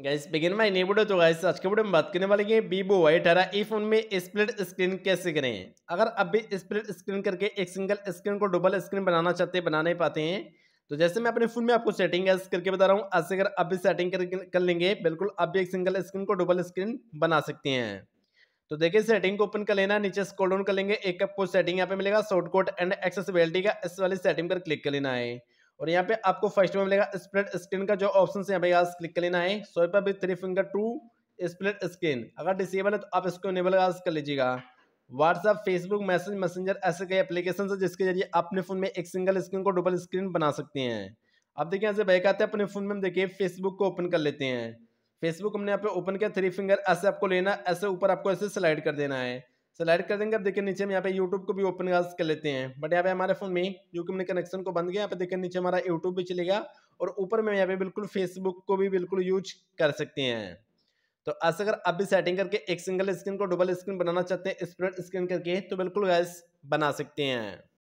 gas begin my new video तो guys आज के वीडियो में बात करने वाले हैं वीवो वाई अठारह ई फोन में स्प्लिट स्क्रीन कैसे करें अगर आप भी स्प्लिट स्क्रीन करके एक सिंगल स्क्रीन को डबल स्क्रीन बनाना चाहते हैं बना नहीं पाते हैं तो जैसे मैं अपने फोन में आपको सेटिंग गैस करके बता रहा हूँ आज से अगर आप भी सेटिंग करके कर लेंगे बिल्कुल आप भी एक सिंगल स्क्रीन को डबल स्क्रीन बना सकते हैं तो देखिए सेटिंग को ओपन कर लेना नीचे स्क्रॉल डाउन कर लेंगे एक आपको सेटिंग यहाँ पे मिलेगा शॉर्टकट एंड एक्सेसिबिलिटी का इस वाली सेटिंग पर क्लिक कर लेना है और यहाँ पे आपको फर्स्ट में मिलेगा स्प्लिट स्क्रीन का जो ऑप्शन है भैया क्लिक कर लेना है स्वाइप अभी three finger to split screen अगर डिसेबल है तो आप इसको इनेबल कर लीजिएगा व्हाट्सअप फेसबुक मैसेज मैसेंजर ऐसे कई एप्लीकेशन है जिसके जरिए अपने फ़ोन में एक सिंगल स्क्रीन को डबल स्क्रीन बना सकते हैं अब देखिए ऐसे भाई कहते हैं अपने फ़ोन में हम देखिए फेसबुक को ओपन कर लेते हैं फेसबुक हमने यहाँ पे ओपन किया थ्री फिंगर ऐसे आपको लेना ऐसे ऊपर आपको ऐसे स्लाइड कर देना है सेलेक्ट कर देंगे अब देखिए नीचे में यहाँ पे यूट्यूब को भी ओपन कर लेते हैं बट यहाँ पे हमारे फोन में यूट्यूब ने कनेक्शन को बंद किया यहाँ पे देखिए नीचे हमारा यूट्यूब भी चलेगा और ऊपर में यहाँ पे बिल्कुल फेसबुक को भी बिल्कुल यूज कर सकते हैं तो आज अगर आप भी सेटिंग करके एक सिंगल स्क्रीन को डबल स्क्रीन बनाना चाहते हैं स्प्रेड स्क्रीन करके तो बिल्कुल गैस बना सकते हैं